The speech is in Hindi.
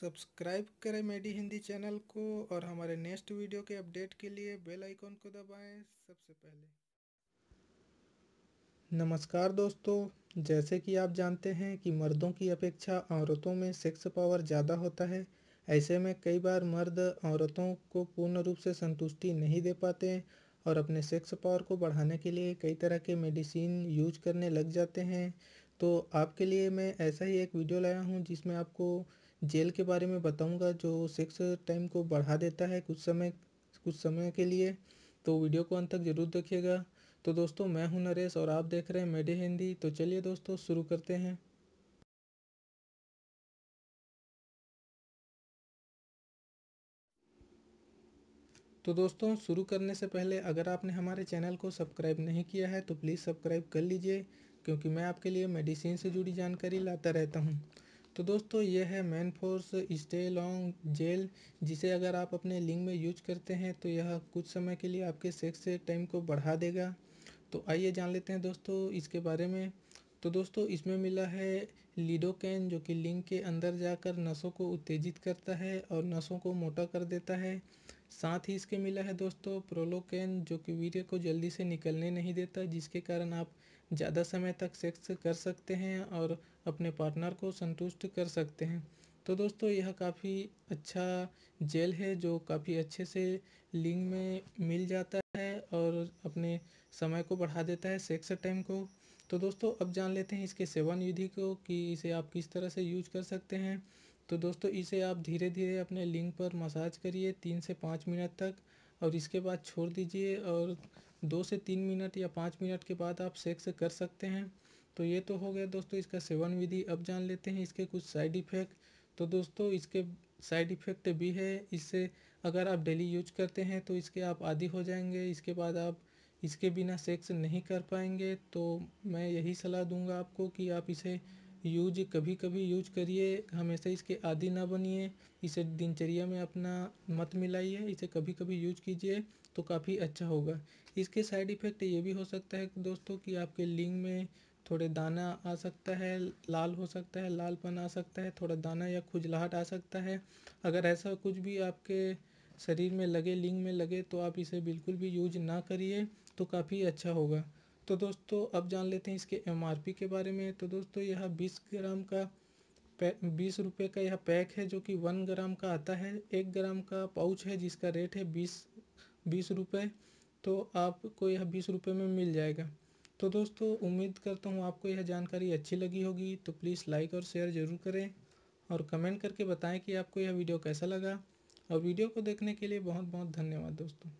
सब्सक्राइब करें मेडी हिंदी चैनल को और हमारे नेक्स्ट वीडियो के अपडेट के लिए बेल आइकॉन को दबाएं सबसे पहले नमस्कार दोस्तों जैसे कि आप जानते हैं कि मर्दों की अपेक्षा औरतों में सेक्स पावर ज़्यादा होता है ऐसे में कई बार मर्द औरतों को पूर्ण रूप से संतुष्टि नहीं दे पाते और अपने सेक्स पावर को बढ़ाने के लिए कई तरह के मेडिसिन यूज करने लग जाते हैं तो आपके लिए मैं ऐसा ही एक वीडियो लाया हूँ जिसमें आपको जेल के बारे में बताऊंगा जो सेक्स टाइम को बढ़ा देता है कुछ समय कुछ समय के लिए तो वीडियो को अंत तक ज़रूर देखिएगा तो दोस्तों मैं हूं नरेश और आप देख रहे हैं मेडे हिंदी तो चलिए दोस्तों शुरू करते हैं तो दोस्तों शुरू करने से पहले अगर आपने हमारे चैनल को सब्सक्राइब नहीं किया है तो प्लीज़ सब्सक्राइब कर लीजिए क्योंकि मैं आपके लिए मेडिसिन से जुड़ी जानकारी लाता रहता हूँ तो दोस्तों ये है Manforce stay long gel जिसे अगर आप अपने लिंक में यूज करते हैं तो यह कुछ समय के लिए आपके सेक्स टाइम को बढ़ा देगा तो आइए जान लेते हैं दोस्तों इसके बारे में तो दोस्तों इसमें मिला है लीडोकैन जो कि लिंग के अंदर जाकर नसों को उत्तेजित करता है और नसों को मोटा कर देता है साथ ही इसके मिला है दोस्तों प्रोलोकैन जो कि वीर्य को जल्दी से निकलने नहीं देता जिसके कारण आप ज़्यादा समय तक सेक्स कर सकते हैं और अपने पार्टनर को संतुष्ट कर सकते हैं तो दोस्तों यह काफ़ी अच्छा जेल है जो काफ़ी अच्छे से लिंग में मिल जाता है और अपने समय को बढ़ा देता है सेक्स टाइम को तो दोस्तों अब जान लेते हैं इसके सेवन विधि को कि इसे आप किस तरह से यूज कर सकते हैं तो दोस्तों इसे आप धीरे धीरे अपने लिंग पर मसाज करिए तीन से पाँच मिनट तक और इसके बाद छोड़ दीजिए और दो से तीन मिनट या पाँच मिनट के बाद आप सेक्स कर सकते हैं तो ये तो हो गया दोस्तों इसका सेवन विधि अब जान लेते हैं इसके कुछ साइड इफ़ेक्ट तो दोस्तों इसके साइड इफ़ेक्ट भी है इससे अगर आप डेली यूज करते हैं तो इसके आप आदि हो जाएंगे इसके बाद आप इसके बिना सेक्स नहीं कर पाएंगे तो मैं यही सलाह दूंगा आपको कि आप इसे यूज कभी कभी यूज करिए हमेशा इसके आदि ना बनिए इसे दिनचर्या में अपना मत मिलाइए इसे कभी कभी यूज कीजिए तो काफ़ी अच्छा होगा इसके साइड इफ़ेक्ट ये भी हो सकता है दोस्तों कि आपके लिंग में थोड़े दाना आ सकता है लाल हो सकता है लालपन आ सकता है थोड़ा दाना या खुजलाहट आ सकता है अगर ऐसा कुछ भी आपके शरीर में लगे लिंग में लगे तो आप इसे बिल्कुल भी यूज ना करिए तो काफ़ी अच्छा होगा तो दोस्तों अब जान लेते हैं इसके एम के बारे में तो दोस्तों यह बीस ग्राम का बीस रुपये का यह पैक है जो कि वन ग्राम का आता है एक ग्राम का पाउच है जिसका रेट है बीस बीस रुपये तो आपको यह बीस रुपये में मिल जाएगा तो दोस्तों उम्मीद करता हूँ आपको यह जानकारी अच्छी लगी होगी तो प्लीज़ लाइक और शेयर ज़रूर करें और कमेंट करके बताएं कि आपको यह वीडियो कैसा लगा और वीडियो को देखने के लिए बहुत बहुत धन्यवाद दोस्तों